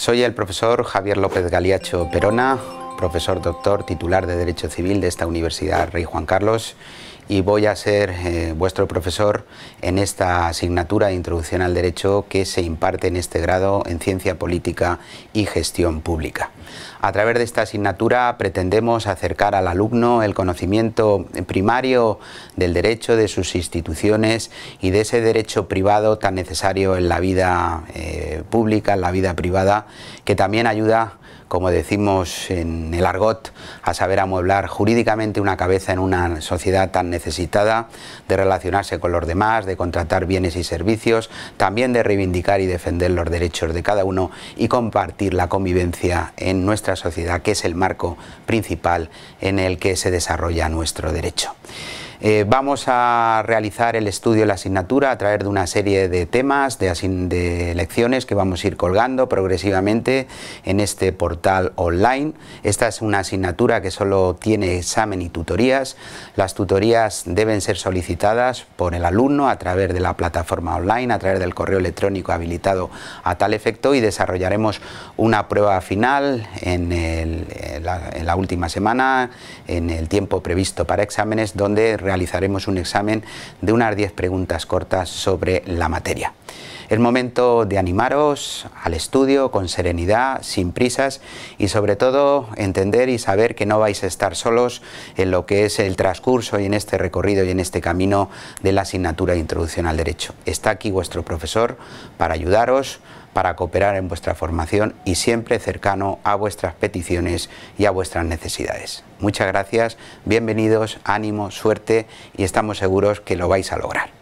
Soy el profesor Javier López Galiacho Perona, profesor doctor titular de Derecho Civil de esta Universidad Rey Juan Carlos y voy a ser eh, vuestro profesor en esta asignatura de Introducción al Derecho que se imparte en este grado en Ciencia Política y Gestión Pública. A través de esta asignatura pretendemos acercar al alumno el conocimiento primario del derecho de sus instituciones y de ese derecho privado tan necesario en la vida eh, pública, en la vida privada, que también ayuda como decimos en el argot, a saber amueblar jurídicamente una cabeza en una sociedad tan necesaria necesitada de relacionarse con los demás, de contratar bienes y servicios, también de reivindicar y defender los derechos de cada uno y compartir la convivencia en nuestra sociedad, que es el marco principal en el que se desarrolla nuestro derecho. Eh, vamos a realizar el estudio de la asignatura a través de una serie de temas, de, lecciones que vamos a ir colgando progresivamente en este portal online. Esta es una asignatura que solo tiene examen y tutorías. Las tutorías deben ser solicitadas por el alumno a través de la plataforma online, a través del correo electrónico habilitado a tal efecto y desarrollaremos una prueba final en, la, en la última semana, en el tiempo previsto para exámenes, donde realizaremos un examen de unas 10 preguntas cortas sobre la materia. Es momento de animaros al estudio con serenidad, sin prisas y sobre todo entender y saber que no vais a estar solos en lo que es el transcurso y en este recorrido y en este camino de la asignatura de Introducción al Derecho. Está aquí vuestro profesor para ayudaros, para cooperar en vuestra formación y siempre cercano a vuestras peticiones y a vuestras necesidades. Muchas gracias, bienvenidos, ánimo, suerte y estamos seguros que lo vais a lograr.